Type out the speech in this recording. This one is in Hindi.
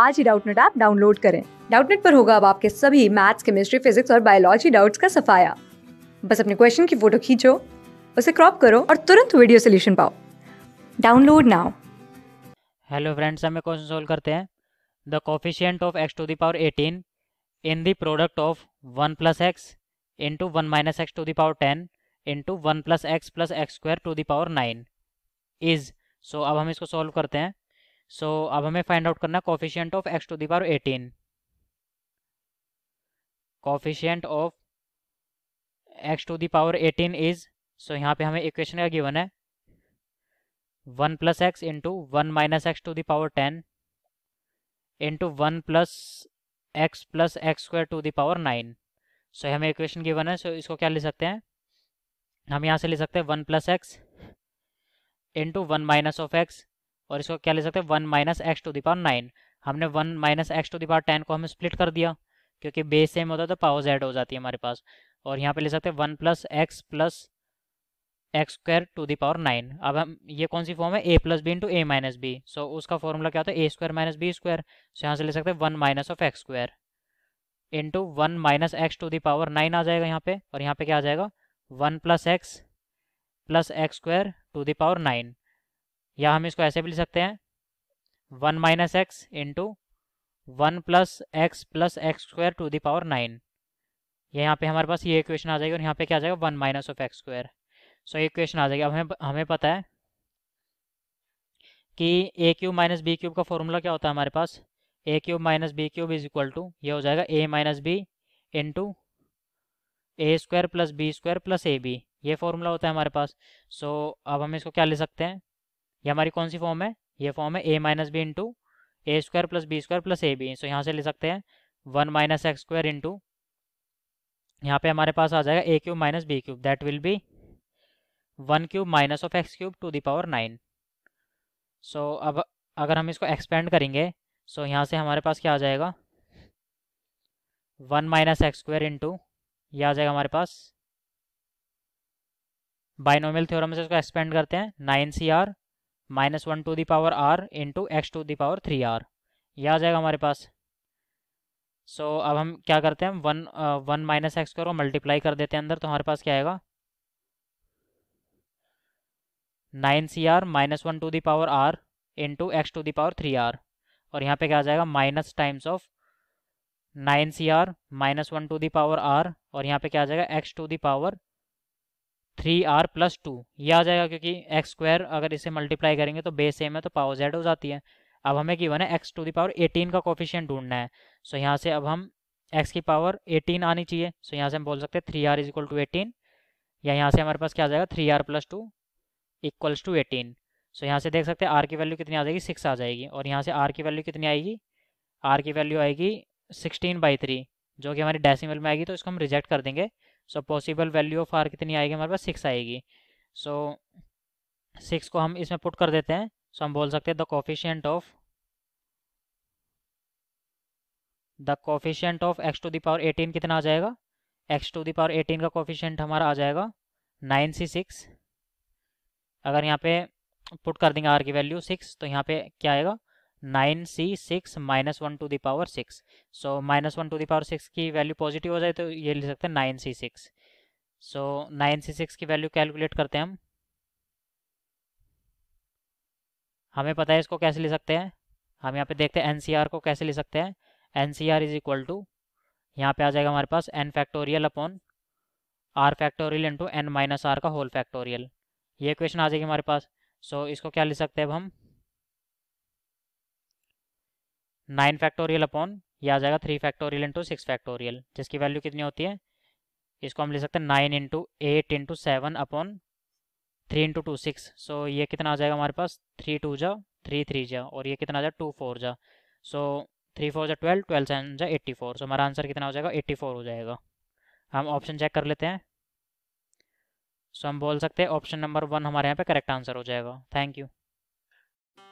आज ही डाउटनेट ऐप डाउनलोड करें डाउटनेट पर होगा अब आपके सभी मैथ्स केमिस्ट्री फिजिक्स और बायोलॉजी डाउट्स का सफाया बस अपने क्वेश्चन की फोटो खींचो उसे क्रॉप करो और तुरंत वीडियो सोल्यूशन पाओ डाउनलोड नाउ हेलो फ्रेंड्स हमें क्वेश्चन सोल्व करते हैं the coefficient of x to the power eighteen in the product of one plus x into one minus x to the power power ten into one plus x plus x square to the power nine is so अब हम इसको सॉल्व करते हैं सो so, अब हमें फाइंड आउट करना coefficient of x to the power eighteen coefficient of x to the power eighteen is so यहाँ पे हमें इक्वेशन का गिवन है one plus x into one minus x to the power ten into one plus x plus x square to the power nine so हमें इक्वेशन गिवन है सो so इसको क्या ले सकते हैं हम यहाँ से ले सकते हैं one plus x into one minus of x और इसको क्या ले सकते हैं one minus x to the power nine हमने one minus x to the power ten को हम स्प्लिट कर दिया क्योंकि बेस सेम होता है तो पावर जेड हो जाती है हमारे पास और यहाँ पे ले सकते हैं one plus x plus x square to the power nine अब हम ये कौन सी फॉर्म है A plus B into A minus B so उसका फॉर्मूला क्या होता है A square minus B square so यहाँ से ले सकते हैं one minus of x square into one minus x to the power nine आ जाएगा यहाँ पे और यहाँ पे क्या आ जाएगा one plus x plus x square to the power nine या हम इसको ऐसे भी लिख सकते हैं one minus x into one plus x plus x square to the power nine ये यहाँ पे हमारे पास ये इक्वेशन आ जाएगी और यहाँ पे क्या आ जाएगा one minus of x square so equation आ जाएगी अब हमें हमें पता है कि A cube minus B cube का फॉर्मूला क्या होता है हमारे पास A cube minus B cube is equal to ये हो जाएगा A minus B into A square plus B square plus A B ये फॉर्मूला होता है हमारे पास सो so, अब हम इसको क्या ले सकते हैं ये हमारी कौन सी फॉर्म है ये फॉर्म है A minus B into A square plus B square plus A B so यहाँ से ले सकते हैं one minus X square into यहाँ पे हमारे पास आ जाएगा A cube minus B cube that will be one cube minus of X cube to the power nine so अब अगर हम इसको एक्सपेंड करेंगे सो so यहाँ से हमारे पास क्या आ जाएगा one minus X square into ये आ जाएगा हमारे पास बाइनोमियल थ्योरम से इसको एक्सपेंड करते हैं nine C R minus one to the power R into X to the power three R यह आ जाएगा हमारे पास सो so, अब हम क्या करते हैं वन वन माइनस एक्स करो मल्टीप्लाई कर देते हैं अंदर तो हमारे पास क्या आएगा nine C R minus one to the power R into X to the power three R और यहाँ पे क्या आ जाएगा minus times of nine C R minus one to the power R और यहाँ पे क्या आ जाएगा X to the power three R plus two ये आ जाएगा क्योंकि एक्स स्क्वायर अगर इसे मल्टीप्लाई करेंगे तो बेस सेम है तो पावर जेड हो जाती है अब हमें गिवन है X to the power eighteen का कॉफिशियंट ढूंढना है सो so, यहाँ से अब हम एक्स की पावर एटीन आनी चाहिए सो so, यहाँ से हम बोल सकते हैं three R is equal to eighteen या यहाँ से हमारे पास क्या आ जाएगा three R plus two equals to eighteen so यहाँ से देख सकते हैं आर की वैल्यू कितनी आ जाएगी सिक्स आ जाएगी और यहाँ से आर की वैल्यू कितनी आएगी आर की वैल्यू आएगी सिक्सटीन बाई थ्री जो कि हमारी डेसिमल में आएगी तो इसको हम रिजेक्ट कर देंगे so possible value of R कितनी आएगी हमारे पास सिक्स आएगी सो so, सिक्स को हम इसमें पुट कर देते हैं सो so, हम बोल सकते हैं the coefficient of the coefficient of x to the power eighteen कितना आ जाएगा एक्स टू दावर एटीन का कोफिशियंट हमारा आ जाएगा नाइन सी सिक्स अगर यहाँ पे पुट कर देंगे आर की वैल्यू सिक्स तो यहाँ पे क्या आएगा nine C six minus one to the power six so minus one to the power six की वैल्यू पॉजिटिव हो जाए तो ये लिख सकते हैं nine C six so nine C six की वैल्यू कैलकुलेट करते हैं हम हमें पता है इसको कैसे ले सकते हैं हम यहाँ पे देखते हैं एन को कैसे ले सकते हैं N C R is equal to यहाँ पे आ जाएगा हमारे पास N factorial upon R factorial into N minus R का होल फैक्टोरियल ये क्वेश्चन आ जाएगी हमारे पास सो so, इसको क्या ले सकते हैं अब हम नाइन फैक्टोरियल अपॉन ये आ जाएगा three factorial into six factorial जिसकी वैल्यू कितनी होती है इसको हम ले सकते हैं nine into eight into seven upon three into two six so ये कितना आ जाएगा हमारे पास थ्री टू जा थ्री थ्री जा और ये कितना आ जाए टू फोर जा सो थ्री फोर जा ट्वेल्व ट्वेल्व सेवन जा एट्टी फोर सो हमारा आंसर कितना हो जाएगा एट्टी फोर हो जाएगा हम ऑप्शन चेक कर लेते हैं सो हम बोल सकते हैं ऑप्शन नंबर वन हमारे यहाँ पे करेक्ट आंसर हो जाएगा थैंक यू